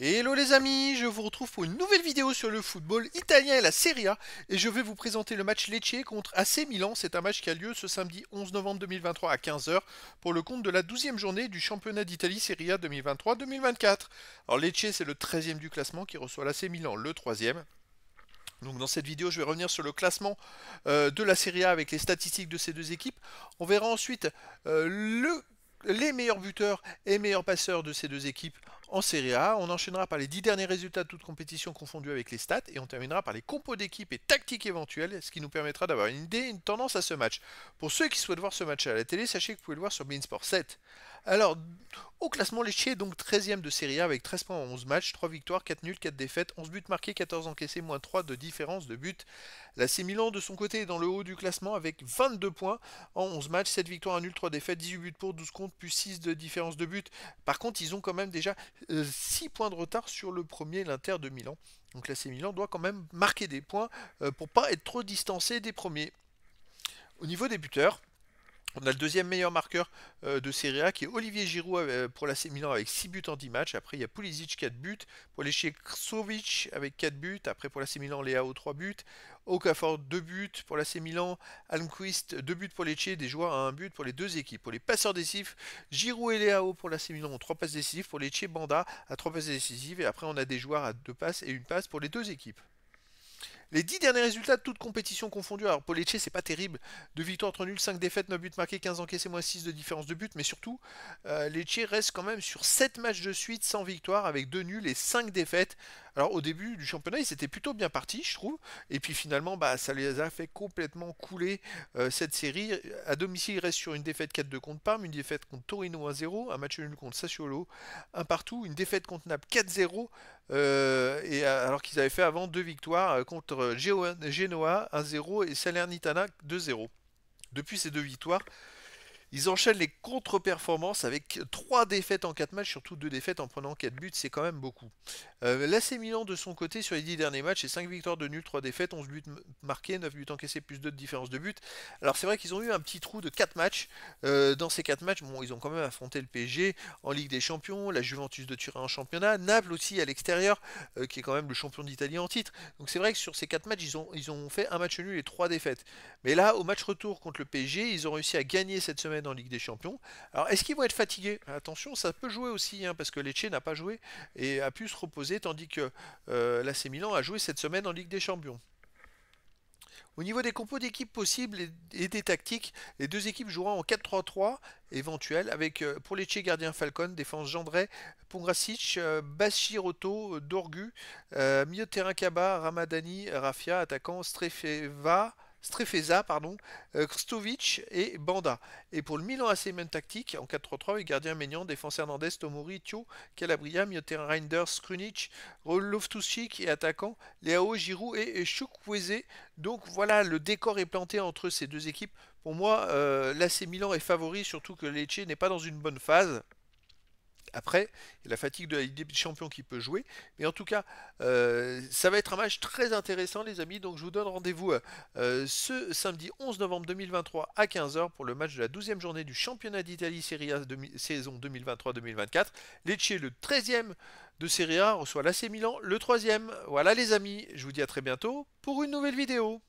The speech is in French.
Hello les amis, je vous retrouve pour une nouvelle vidéo sur le football italien et la Serie A et je vais vous présenter le match Lecce contre AC Milan. C'est un match qui a lieu ce samedi 11 novembre 2023 à 15h pour le compte de la 12e journée du championnat d'Italie Serie A 2023-2024. Alors Lecce c'est le 13e du classement qui reçoit l'AC Milan, le 3e. Donc dans cette vidéo, je vais revenir sur le classement euh, de la Serie A avec les statistiques de ces deux équipes. On verra ensuite euh, les meilleurs buteurs et meilleurs passeurs de ces deux équipes en Serie A, on enchaînera par les 10 derniers résultats de toute compétition confondue avec les stats et on terminera par les compos d'équipe et tactiques éventuelles, ce qui nous permettra d'avoir une idée une tendance à ce match. Pour ceux qui souhaitent voir ce match à la télé, sachez que vous pouvez le voir sur Beansport 7. Alors, au classement, les est donc 13ème de série A avec 13 points en 11 matchs, 3 victoires, 4 nuls, 4 défaites, 11 buts marqués, 14 encaissés, moins 3 de différence de but. La Milan, de son côté, est dans le haut du classement avec 22 points en 11 matchs, 7 victoires, 1 nul, 3 défaites, 18 buts pour, 12 comptes, plus 6 de différence de but. Par contre, ils ont quand même déjà 6 euh, points de retard sur le premier, l'Inter de Milan. Donc c'est Milan doit quand même marquer des points euh, pour pas être trop distancé des premiers. Au niveau des buteurs, on a le deuxième meilleur marqueur euh, de Serie A qui est Olivier Giroud euh, pour la Milan avec 6 buts en 10 matchs. Après, il y a Pulisic 4 buts. Pour les Krsovic avec 4 buts. Après, pour la Milan, Léao 3 buts. Okafor 2 buts pour la Milan. Almquist 2 buts pour les Lecce. Des joueurs à 1 but pour les deux équipes. Pour les passeurs décisifs, Giroud et Léao pour la Milan ont 3 passes décisives. Pour les Lecce, Banda à 3 passes décisives. Et après, on a des joueurs à 2 passes et 1 passe pour les deux équipes. Les 10 derniers résultats de toute compétition confondue, alors Lecce c'est pas terrible, 2 victoires, entre nuls, 5 défaites, 9 buts marqués, 15 encaissés, moins 6 de différence de but, mais surtout, euh, Lecce reste quand même sur 7 matchs de suite sans victoire avec 2 nuls et 5 défaites. Alors au début du championnat, ils étaient plutôt bien partis, je trouve. Et puis finalement, bah, ça les a fait complètement couler euh, cette série. À domicile, ils restent sur une défaite 4-2 contre Parme, une défaite contre Torino 1-0, un match nul contre Sassuolo, un partout, une défaite contre Naples 4-0. Euh, et euh, alors qu'ils avaient fait avant deux victoires contre Genoa 1-0 et Salernitana 2-0. Depuis ces deux victoires, ils enchaînent les contre-performances avec 3 défaites en 4 matchs, surtout 2 défaites en prenant 4 buts, c'est quand même beaucoup. Euh, Milan de son côté sur les 10 derniers matchs, c'est 5 victoires de nul, 3 défaites, 11 buts marqués, 9 buts encaissés, plus 2 de différence de but. Alors c'est vrai qu'ils ont eu un petit trou de 4 matchs. Euh, dans ces 4 matchs, bon, ils ont quand même affronté le PSG en Ligue des Champions, la Juventus de Turin en championnat, Naples aussi à l'extérieur, euh, qui est quand même le champion d'Italie en titre. Donc c'est vrai que sur ces 4 matchs, ils ont, ils ont fait un match nul et 3 défaites. Mais là, au match retour contre le PSG, ils ont réussi à gagner cette semaine Ligue des Champions. Alors, est-ce qu'ils vont être fatigués Attention, ça peut jouer aussi, hein, parce que Lecce n'a pas joué et a pu se reposer, tandis que euh, la l'AC Milan a joué cette semaine en Ligue des Champions. Au niveau des compos d'équipes possibles et des tactiques, les deux équipes joueront en 4-3-3 éventuel, avec euh, pour Lecce gardien Falcon, défense Jandré, Pongracic, euh, Bashiroto, Dorgu, Mio milieu terrain Kaba, Ramadani, Rafia, attaquant Strefeva, Strefeza, pardon, euh, Krstovic et Banda. Et pour le Milan AC même tactique, en 4-3-3, avec Gardien, Ménian, défense Hernandez, Tomori, Thio, Calabria, Mioter, Reinders, Krunic, Loftuschik et attaquant Léao, Giroud et Chukwese. Donc voilà, le décor est planté entre ces deux équipes. Pour moi, euh, l'AC Milan est favori, surtout que Lecce n'est pas dans une bonne phase après, il y a la fatigue de la Ligue des Champions qui peut jouer. Mais en tout cas, euh, ça va être un match très intéressant, les amis. Donc je vous donne rendez-vous euh, euh, ce samedi 11 novembre 2023 à 15h pour le match de la 12e journée du championnat d'Italie Serie A saison 2023-2024. Lecce, le 13e de Serie A, reçoit l'AC Milan, le 3e. Voilà, les amis, je vous dis à très bientôt pour une nouvelle vidéo.